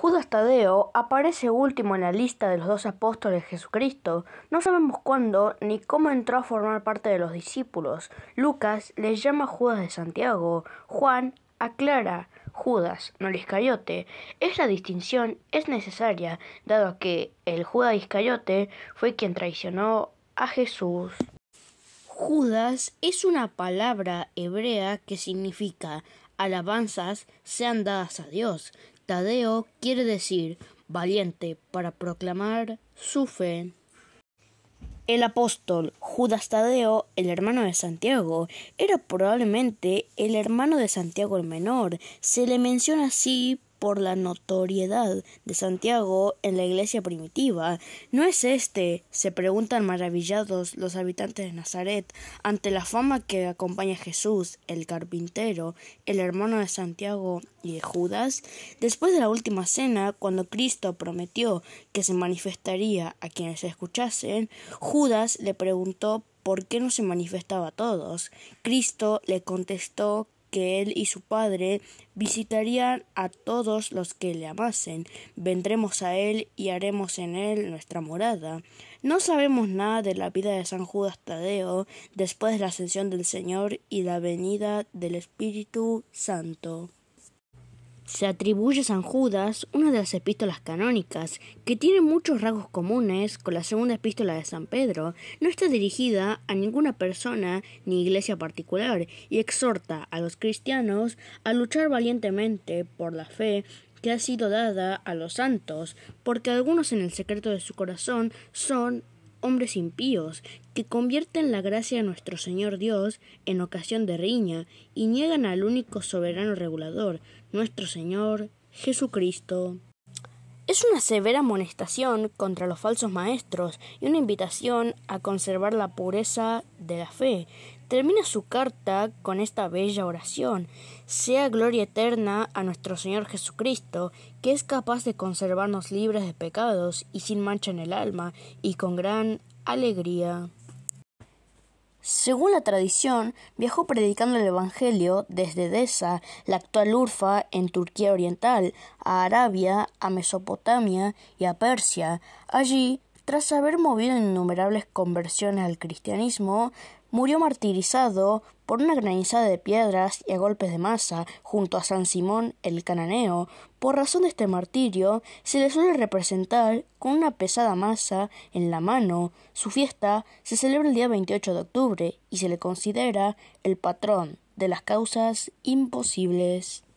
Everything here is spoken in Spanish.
Judas Tadeo aparece último en la lista de los dos apóstoles de Jesucristo. No sabemos cuándo ni cómo entró a formar parte de los discípulos. Lucas le llama Judas de Santiago, Juan aclara Judas, no el iscayote. Esta distinción es necesaria, dado que el Judas iscayote fue quien traicionó a Jesús. Judas es una palabra hebrea que significa alabanzas sean dadas a Dios. Tadeo quiere decir valiente para proclamar su fe. El apóstol Judas Tadeo, el hermano de Santiago, era probablemente el hermano de Santiago el Menor. Se le menciona así por la notoriedad de Santiago en la iglesia primitiva. ¿No es este? se preguntan maravillados los habitantes de Nazaret ante la fama que acompaña a Jesús, el carpintero, el hermano de Santiago y de Judas. Después de la última cena, cuando Cristo prometió que se manifestaría a quienes escuchasen, Judas le preguntó por qué no se manifestaba a todos. Cristo le contestó que él y su padre visitarían a todos los que le amasen. Vendremos a él y haremos en él nuestra morada. No sabemos nada de la vida de San Judas Tadeo después de la ascensión del Señor y la venida del Espíritu Santo. Se atribuye a San Judas una de las epístolas canónicas, que tiene muchos rasgos comunes con la segunda epístola de San Pedro, no está dirigida a ninguna persona ni iglesia particular y exhorta a los cristianos a luchar valientemente por la fe que ha sido dada a los santos, porque algunos en el secreto de su corazón son hombres impíos, que convierten la gracia de nuestro Señor Dios en ocasión de riña y niegan al único soberano regulador, nuestro Señor Jesucristo. Es una severa amonestación contra los falsos maestros y una invitación a conservar la pureza de la fe, termina su carta con esta bella oración. Sea gloria eterna a nuestro Señor Jesucristo, que es capaz de conservarnos libres de pecados y sin mancha en el alma, y con gran alegría. Según la tradición, viajó predicando el Evangelio desde Deza, la actual Urfa, en Turquía Oriental, a Arabia, a Mesopotamia y a Persia. Allí tras haber movido innumerables conversiones al cristianismo, murió martirizado por una granizada de piedras y a golpes de masa junto a San Simón el cananeo. Por razón de este martirio, se le suele representar con una pesada masa en la mano. Su fiesta se celebra el día 28 de octubre y se le considera el patrón de las causas imposibles.